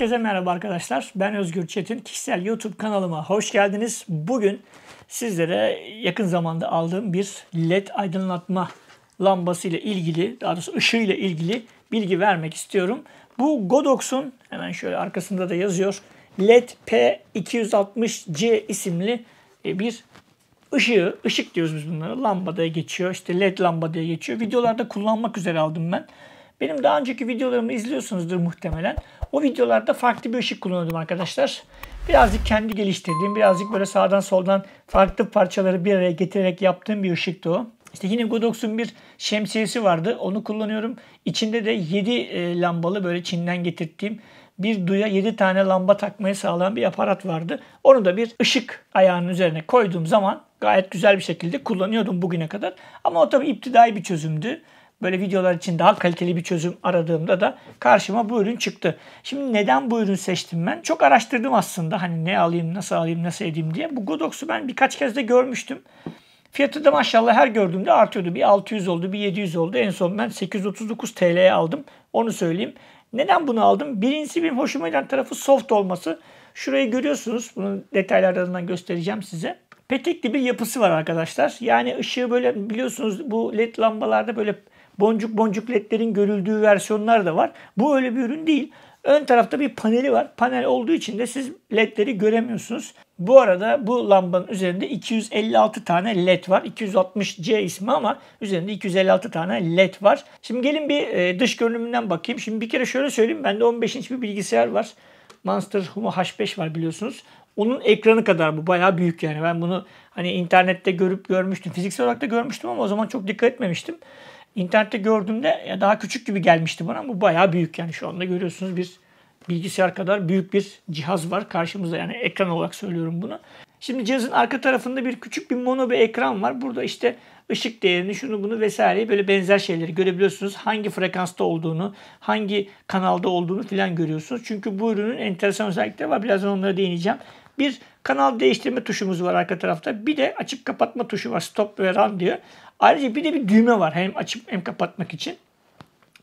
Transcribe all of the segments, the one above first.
Herkese merhaba arkadaşlar. Ben Özgür Çetin. Kişisel YouTube kanalıma hoş geldiniz. Bugün sizlere yakın zamanda aldığım bir led aydınlatma lambası ile ilgili, daha doğrusu ışığı ile ilgili bilgi vermek istiyorum. Bu Godox'un hemen şöyle arkasında da yazıyor. LED P260C isimli e, bir ışığı, ışık diyoruz biz bunlara. Lamba geçiyor, işte led lamba geçiyor. Videolarda kullanmak üzere aldım ben. Benim daha önceki videolarımı izliyorsunuzdur muhtemelen. O videolarda farklı bir ışık kullanıyordum arkadaşlar. Birazcık kendi geliştirdiğim, birazcık böyle sağdan soldan farklı parçaları bir araya getirerek yaptığım bir ışıktı o. İşte yine Godox'un bir şemsiyesi vardı. Onu kullanıyorum. İçinde de 7 e, lambalı böyle Çin'den getirttiğim bir duya 7 tane lamba takmayı sağlayan bir aparat vardı. Onu da bir ışık ayağının üzerine koyduğum zaman gayet güzel bir şekilde kullanıyordum bugüne kadar. Ama o tabii iptidai bir çözümdü böyle videolar için daha kaliteli bir çözüm aradığımda da karşıma bu ürün çıktı. Şimdi neden bu ürün seçtim ben? Çok araştırdım aslında hani ne alayım, nasıl alayım, nasıl edeyim diye. Bu Godox'u ben birkaç kez de görmüştüm. Fiyatı da maşallah her gördüğümde artıyordu. Bir 600 oldu, bir 700 oldu. En son ben 839 TL'ye aldım. Onu söyleyeyim. Neden bunu aldım? Birincisi benim hoşuma giden tarafı soft olması. Şurayı görüyorsunuz. Bunun detaylarından göstereceğim size. Petekli bir yapısı var arkadaşlar. Yani ışığı böyle biliyorsunuz bu led lambalarda böyle boncuk boncuk ledlerin görüldüğü versiyonlar da var. Bu öyle bir ürün değil. Ön tarafta bir paneli var. Panel olduğu için de siz ledleri göremiyorsunuz. Bu arada bu lambanın üzerinde 256 tane led var. 260C ismi ama üzerinde 256 tane led var. Şimdi gelin bir e, dış görünümünden bakayım. Şimdi bir kere şöyle söyleyeyim. Bende 15 inç bir bilgisayar var. Monster Humo H5 var biliyorsunuz. Onun ekranı kadar bu bayağı büyük yani. Ben bunu hani internette görüp görmüştüm. Fiziksel olarak da görmüştüm ama o zaman çok dikkat etmemiştim. İnternette gördüğümde daha küçük gibi gelmişti bana bu bayağı büyük. Yani şu anda görüyorsunuz bir bilgisayar kadar büyük bir cihaz var karşımızda. Yani ekran olarak söylüyorum bunu. Şimdi cihazın arka tarafında bir küçük bir mono bir ekran var. Burada işte ışık değerini, şunu bunu vesaire böyle benzer şeyleri görebiliyorsunuz. Hangi frekansta olduğunu, hangi kanalda olduğunu filan görüyorsunuz. Çünkü bu ürünün enteresan özellikleri var. Birazdan onlara değineceğim. Bir kanal değiştirme tuşumuz var arka tarafta. Bir de açıp kapatma tuşu var. Stop ve run diyor. Ayrıca bir de bir düğme var. Hem açıp hem kapatmak için.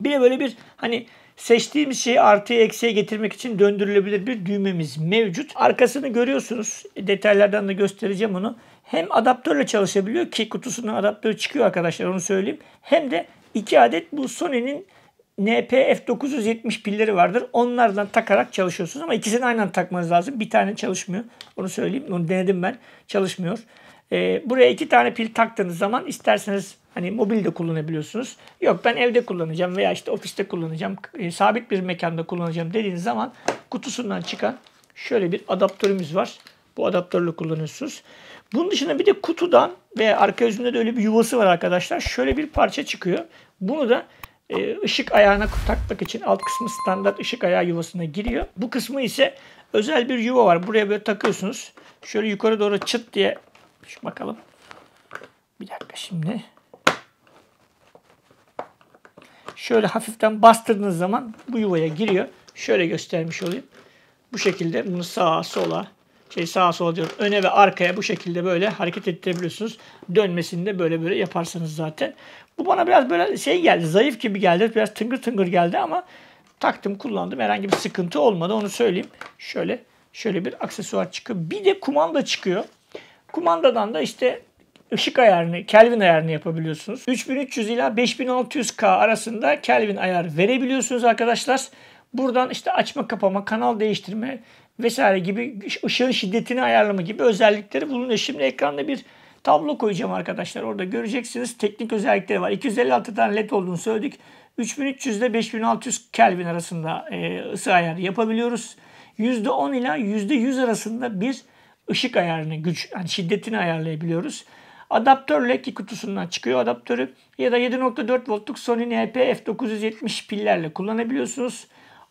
Bir de böyle bir hani seçtiğimiz şeyi artıya eksiye getirmek için döndürülebilir bir düğmemiz mevcut. Arkasını görüyorsunuz. Detaylardan da göstereceğim onu. Hem adaptörle çalışabiliyor ki kutusundan adaptör çıkıyor arkadaşlar onu söyleyeyim. Hem de iki adet bu Sony'nin NPF 970 pilleri vardır. Onlardan takarak çalışıyorsunuz ama ikisini aynı anda takmanız lazım. Bir tane çalışmıyor. Onu söyleyeyim. Onu denedim ben. Çalışmıyor. E, buraya iki tane pil taktığınız zaman isterseniz hani mobilde kullanabiliyorsunuz. Yok ben evde kullanacağım veya işte ofiste kullanacağım. E, sabit bir mekanda kullanacağım dediğiniz zaman kutusundan çıkan şöyle bir adaptörümüz var. Bu adaptörle kullanıyorsunuz. Bunun dışında bir de kutudan ve arka yüzünde de öyle bir yuvası var arkadaşlar. Şöyle bir parça çıkıyor. Bunu da e, ışık ayağına takmak için alt kısmı standart ışık ayağı yuvasına giriyor. Bu kısmı ise özel bir yuva var. Buraya böyle takıyorsunuz. Şöyle yukarı doğru çıt diye şu bakalım. Bir dakika şimdi. Şöyle hafiften bastırdığınız zaman bu yuvaya giriyor. Şöyle göstermiş olayım. Bu şekilde bunu sağa sola şey sağa sola diyorum öne ve arkaya bu şekilde böyle hareket ettirebiliyorsunuz. Dönmesini de böyle böyle yaparsanız zaten. Bu bana biraz böyle şey geldi zayıf gibi geldi biraz tıngır tıngır geldi ama taktım kullandım herhangi bir sıkıntı olmadı onu söyleyeyim. Şöyle şöyle bir aksesuar çıkıyor. Bir de kumanda çıkıyor. Kumandadan da işte ışık ayarını, Kelvin ayarını yapabiliyorsunuz. 3300 ila 5600K arasında Kelvin ayar verebiliyorsunuz arkadaşlar. Buradan işte açma kapama, kanal değiştirme, vesaire gibi ışığın şiddetini ayarlama gibi özellikleri bulunuyor. E şimdi ekranda bir tablo koyacağım arkadaşlar. Orada göreceksiniz teknik özellikleri var. 256 tane led olduğunu söyledik. 3300 ile 5600 Kelvin arasında e, ısı ayarı yapabiliyoruz. %10 ila %100 arasında bir ışık ayarını, güç, yani şiddetini ayarlayabiliyoruz. Adaptör leki kutusundan çıkıyor adaptörü ya da 7.4 voltluk Sony NP F970 pillerle kullanabiliyorsunuz.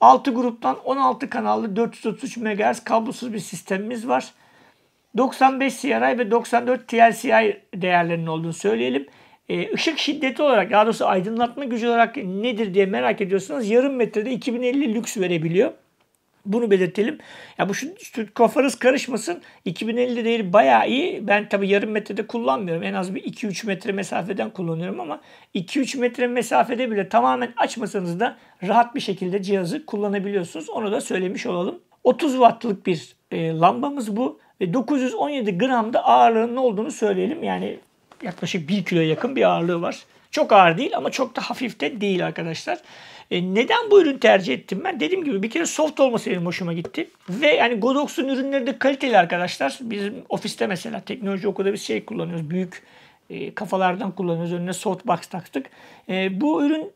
6 gruptan 16 kanallı 433 MHz kablosuz bir sistemimiz var. 95 CRI ve 94 TLCI değerlerinin olduğunu söyleyelim. E, ışık şiddeti olarak daha doğrusu aydınlatma gücü olarak nedir diye merak ediyorsanız yarım metrede 2050 lüks verebiliyor. Bunu belirtelim. Ya bu şu, şu kafanız karışmasın. 2050 değil bayağı iyi. Ben tabii yarım metrede kullanmıyorum. En az bir 2-3 metre mesafeden kullanıyorum ama 2-3 metre mesafede bile tamamen açmasanız da rahat bir şekilde cihazı kullanabiliyorsunuz. Onu da söylemiş olalım. 30 wattlık bir e, lambamız bu. Ve 917 gramda ağırlığının olduğunu söyleyelim. Yani yaklaşık 1 kilo yakın bir ağırlığı var. Çok ağır değil ama çok da hafif de değil arkadaşlar. E, neden bu ürünü tercih ettim ben? Dediğim gibi bir kere soft olması benim hoşuma gitti. Ve yani Godox'un ürünleri de kaliteli arkadaşlar. Bizim ofiste mesela teknoloji okulda bir şey kullanıyoruz. Büyük e, kafalardan kullanıyoruz. Önüne soft box taktık. E, bu ürün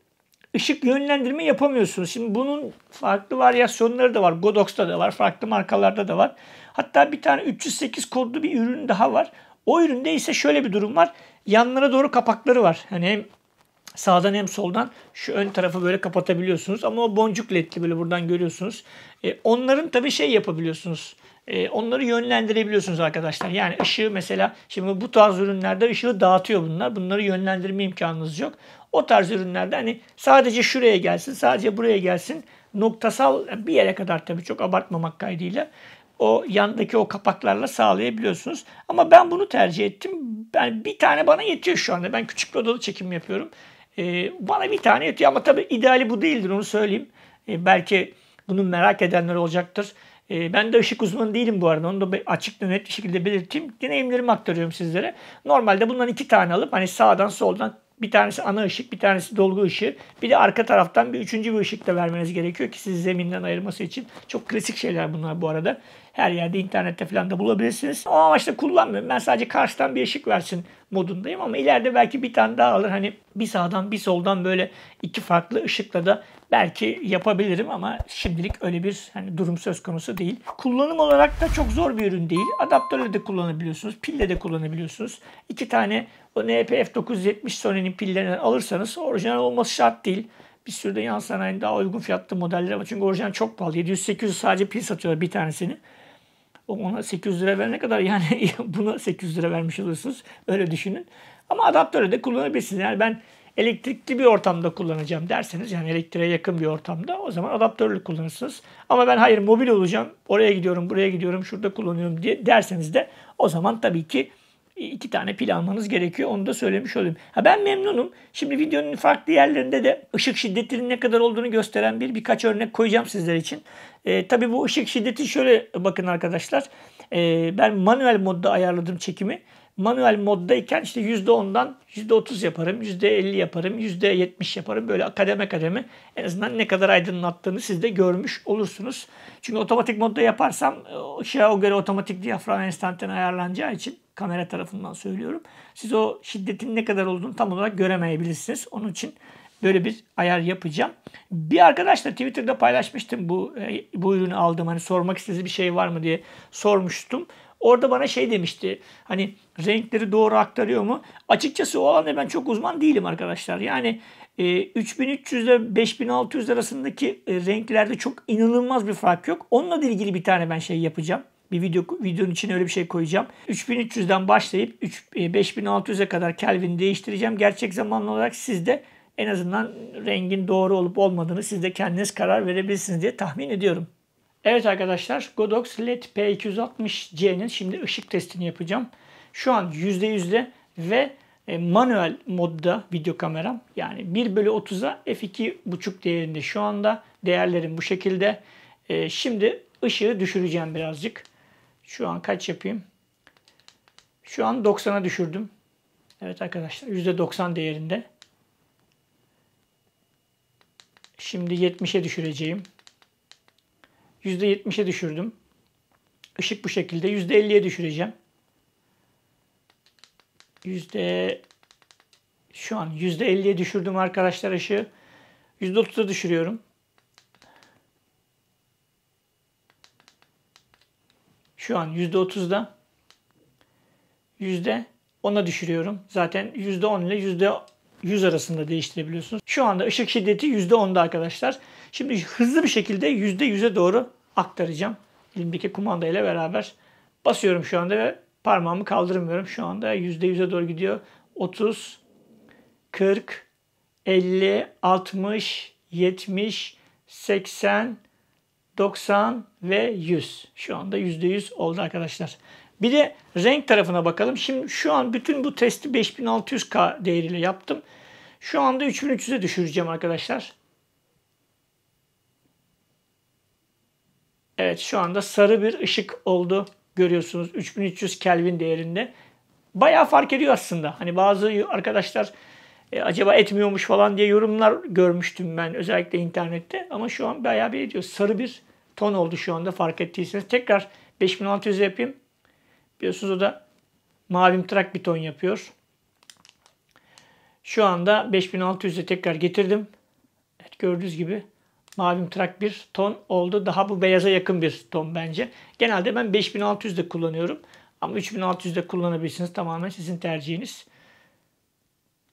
ışık yönlendirme yapamıyorsunuz. Şimdi bunun farklı varyasyonları da var. Godox'ta da var. Farklı markalarda da var. Hatta bir tane 308 kodlu bir ürün daha var. O üründe ise şöyle bir durum var. Yanlara doğru kapakları var. Hani hem sağdan hem soldan şu ön tarafı böyle kapatabiliyorsunuz. Ama o boncuk ledli böyle buradan görüyorsunuz. E, onların tabii şey yapabiliyorsunuz. E, onları yönlendirebiliyorsunuz arkadaşlar. Yani ışığı mesela şimdi bu tarz ürünlerde ışığı dağıtıyor bunlar. Bunları yönlendirme imkanınız yok. O tarz ürünlerde hani sadece şuraya gelsin, sadece buraya gelsin. Noktasal bir yere kadar tabii çok abartmamak kaydıyla o yandaki o kapaklarla sağlayabiliyorsunuz. Ama ben bunu tercih ettim. Yani bir tane bana yetiyor şu anda. Ben küçük bir odalı çekim yapıyorum. E, bana bir tane yetiyor ama tabii ideali bu değildir onu söyleyeyim. E, belki bunu merak edenler olacaktır. E, ben de ışık uzmanı değilim bu arada. Onu da açık net bir şekilde belirteyim. Deneyimlerimi aktarıyorum sizlere. Normalde bundan iki tane alıp hani sağdan soldan bir tanesi ana ışık, bir tanesi dolgu ışığı. Bir de arka taraftan bir üçüncü bir ışık da vermeniz gerekiyor ki sizi zeminden ayırması için. Çok klasik şeyler bunlar bu arada. Her yerde internette falan da bulabilirsiniz. O amaçla kullanmıyorum. Ben sadece karşıdan bir ışık versin modundayım ama ileride belki bir tane daha alır. Hani bir sağdan bir soldan böyle iki farklı ışıkla da belki yapabilirim ama şimdilik öyle bir hani durum söz konusu değil. Kullanım olarak da çok zor bir ürün değil. Adaptörle de kullanabiliyorsunuz, pille de kullanabiliyorsunuz. İki tane o NPF970 Sony'nin pillerinden alırsanız orijinal olması şart değil. Bir sürü de yan sanayinin daha uygun fiyatlı modeller ama Çünkü orijinal çok pahalı. 700-800 sadece pil satıyorlar bir tanesini. Ona 800 lira ver ne kadar yani buna 800 lira vermiş olursunuz. Öyle düşünün. Ama adaptörü de kullanabilirsiniz. Yani ben elektrikli bir ortamda kullanacağım derseniz yani elektriğe yakın bir ortamda o zaman adaptörlü kullanırsınız. Ama ben hayır mobil olacağım oraya gidiyorum buraya gidiyorum şurada kullanıyorum diye derseniz de o zaman tabii ki iki tane pil almanız gerekiyor. Onu da söylemiş olayım. Ha ben memnunum. Şimdi videonun farklı yerlerinde de ışık şiddetinin ne kadar olduğunu gösteren bir birkaç örnek koyacağım sizler için. E, tabii bu ışık şiddeti şöyle bakın arkadaşlar. E, ben manuel modda ayarladım çekimi. Manuel moddayken işte %10'dan %30 yaparım, %50 yaparım, %70 yaparım. Böyle kademe kademe en azından ne kadar aydınlattığını siz de görmüş olursunuz. Çünkü otomatik modda yaparsam ışığa e, o göre otomatik diyafram enstantane ayarlanacağı için kamera tarafından söylüyorum. Siz o şiddetin ne kadar olduğunu tam olarak göremeyebilirsiniz. Onun için böyle bir ayar yapacağım. Bir arkadaş da Twitter'da paylaşmıştım bu e, bu ürünü aldım. Hani sormak istediği bir şey var mı diye sormuştum. Orada bana şey demişti. Hani renkleri doğru aktarıyor mu? Açıkçası o alanda ben çok uzman değilim arkadaşlar. Yani 3300 e, ile 5600 arasındaki e, renklerde çok inanılmaz bir fark yok. Onunla ilgili bir tane ben şey yapacağım. Bir video videonun içine öyle bir şey koyacağım. 3300'den başlayıp 5600'e kadar kelvin değiştireceğim. Gerçek zamanlı olarak siz de en azından rengin doğru olup olmadığını siz de kendiniz karar verebilirsiniz diye tahmin ediyorum. Evet arkadaşlar Godox LED P260C'nin şimdi ışık testini yapacağım. Şu an %100'de ve e, manuel modda video kameram. Yani 1 bölü 30'a f2.5 değerinde şu anda. Değerlerim bu şekilde. E, şimdi ışığı düşüreceğim birazcık. Şu an kaç yapayım? Şu an 90'a düşürdüm. Evet arkadaşlar %90 değerinde. Şimdi 70'e düşüreceğim. %70'e düşürdüm. Işık bu şekilde. %50'ye düşüreceğim. Yüzde şu an %50'ye düşürdüm arkadaşlar ışığı. %30'a düşürüyorum. şu an %30'da. %10'a düşürüyorum. Zaten %10 ile %100 arasında değiştirebiliyorsunuz. Şu anda ışık şiddeti %10'da arkadaşlar. Şimdi hızlı bir şekilde %100'e doğru aktaracağım. Elimdeki kumanda ile beraber basıyorum şu anda ve parmağımı kaldırmıyorum. Şu anda %100'e doğru gidiyor. 30, 40, 50, 60, 70, 80, 90 ve 100. Şu anda %100 oldu arkadaşlar. Bir de renk tarafına bakalım. Şimdi şu an bütün bu testi 5600K değeriyle yaptım. Şu anda 3300'e düşüreceğim arkadaşlar. Evet şu anda sarı bir ışık oldu. Görüyorsunuz 3300 Kelvin değerinde. Bayağı fark ediyor aslında. Hani bazı arkadaşlar e, acaba etmiyormuş falan diye yorumlar görmüştüm ben özellikle internette. Ama şu an bayağı bir ediyor. Sarı bir ton oldu şu anda fark ettiyseniz. Tekrar 5600 yapayım. Biliyorsunuz o da mavimtırak bir ton yapıyor. Şu anda 5600'e tekrar getirdim. Evet, gördüğünüz gibi mavimtırak bir ton oldu. Daha bu beyaza yakın bir ton bence. Genelde ben 5600'de kullanıyorum. Ama 3600'de kullanabilirsiniz. Tamamen sizin tercihiniz.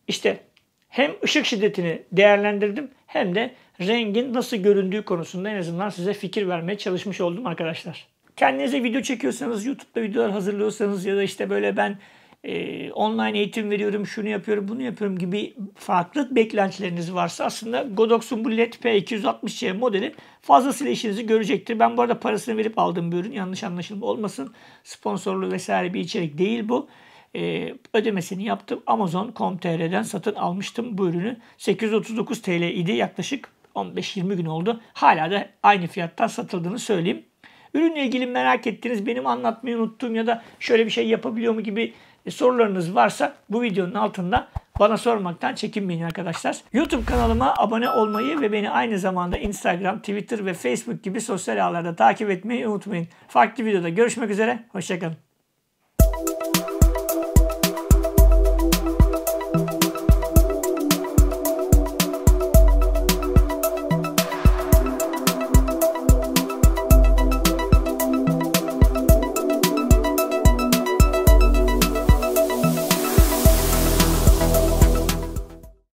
İşte hem ışık şiddetini değerlendirdim hem de rengin nasıl göründüğü konusunda en azından size fikir vermeye çalışmış oldum arkadaşlar. Kendinize video çekiyorsanız, YouTube'da videolar hazırlıyorsanız ya da işte böyle ben e, online eğitim veriyorum, şunu yapıyorum, bunu yapıyorum gibi farklı beklentileriniz varsa aslında Godox'un bu LED P260C modeli fazlasıyla işinizi görecektir. Ben bu arada parasını verip aldığım bir ürün yanlış anlaşılma olmasın. Sponsorlu vesaire bir içerik değil bu e, ödemesini yaptım. Amazon.com.tr'den satın almıştım bu ürünü. 839 TL idi yaklaşık 15-20 gün oldu. Hala da aynı fiyattan satıldığını söyleyeyim. Ürünle ilgili merak ettiğiniz, benim anlatmayı unuttuğum ya da şöyle bir şey yapabiliyor mu gibi e, sorularınız varsa bu videonun altında bana sormaktan çekinmeyin arkadaşlar. YouTube kanalıma abone olmayı ve beni aynı zamanda Instagram, Twitter ve Facebook gibi sosyal ağlarda takip etmeyi unutmayın. Farklı videoda görüşmek üzere, hoşçakalın.